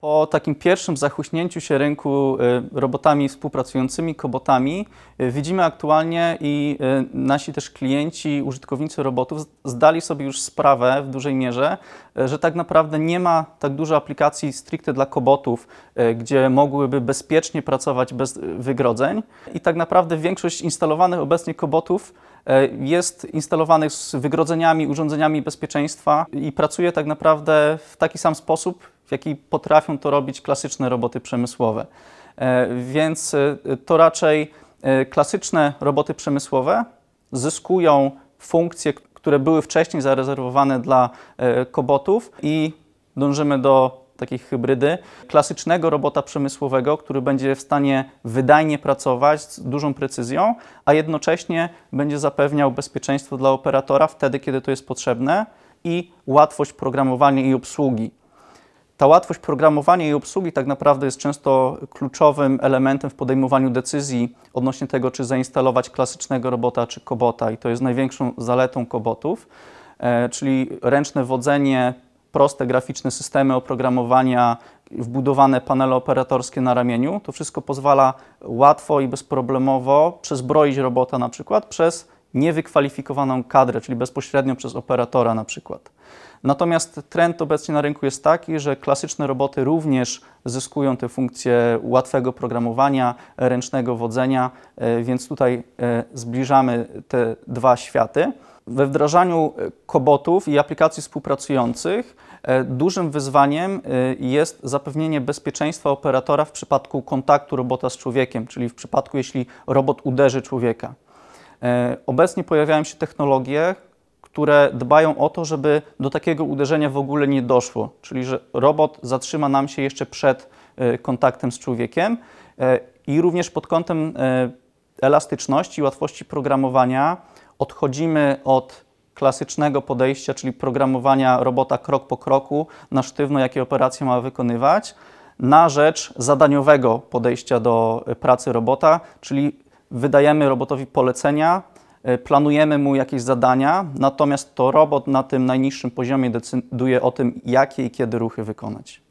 Po takim pierwszym zachuśnięciu się rynku y, robotami współpracującymi, kobotami, y, widzimy aktualnie i y, nasi też klienci, użytkownicy robotów zdali sobie już sprawę w dużej mierze, że tak naprawdę nie ma tak dużo aplikacji stricte dla kobotów, gdzie mogłyby bezpiecznie pracować bez wygrodzeń. I tak naprawdę większość instalowanych obecnie kobotów jest instalowanych z wygrodzeniami, urządzeniami bezpieczeństwa i pracuje tak naprawdę w taki sam sposób, w jaki potrafią to robić klasyczne roboty przemysłowe. E, więc e, to raczej e, klasyczne roboty przemysłowe zyskują funkcje, które były wcześniej zarezerwowane dla kobotów i dążymy do takiej hybrydy, klasycznego robota przemysłowego, który będzie w stanie wydajnie pracować z dużą precyzją, a jednocześnie będzie zapewniał bezpieczeństwo dla operatora wtedy, kiedy to jest potrzebne i łatwość programowania i obsługi ta łatwość programowania i obsługi tak naprawdę jest często kluczowym elementem w podejmowaniu decyzji odnośnie tego, czy zainstalować klasycznego robota czy kobota, i to jest największą zaletą kobotów, e, czyli ręczne wodzenie, proste graficzne systemy oprogramowania, wbudowane panele operatorskie na ramieniu. To wszystko pozwala łatwo i bezproblemowo przezbroić robota na przykład przez niewykwalifikowaną kadrę, czyli bezpośrednio przez operatora na przykład. Natomiast trend obecnie na rynku jest taki, że klasyczne roboty również zyskują te funkcje łatwego programowania, ręcznego wodzenia, e, więc tutaj e, zbliżamy te dwa światy. We wdrażaniu e, kobotów i aplikacji współpracujących dużym wyzwaniem jest zapewnienie bezpieczeństwa operatora w przypadku kontaktu robota z człowiekiem, czyli w przypadku, jeśli robot uderzy człowieka. E, obecnie pojawiają się technologie, które dbają o to, żeby do takiego uderzenia w ogóle nie doszło, czyli że robot zatrzyma nam się jeszcze przed e, kontaktem z człowiekiem e, i również pod kątem elastyczności i łatwości programowania odchodzimy od klasycznego podejścia, czyli programowania robota krok po kroku na sztywno, jakie operacje ma wykonywać, na rzecz zadaniowego podejścia do pracy robota, czyli wydajemy robotowi polecenia, e, planujemy mu jakieś zadania, natomiast to robot na tym najniższym poziomie decyduje o tym, jakie i kiedy ruchy wykonać.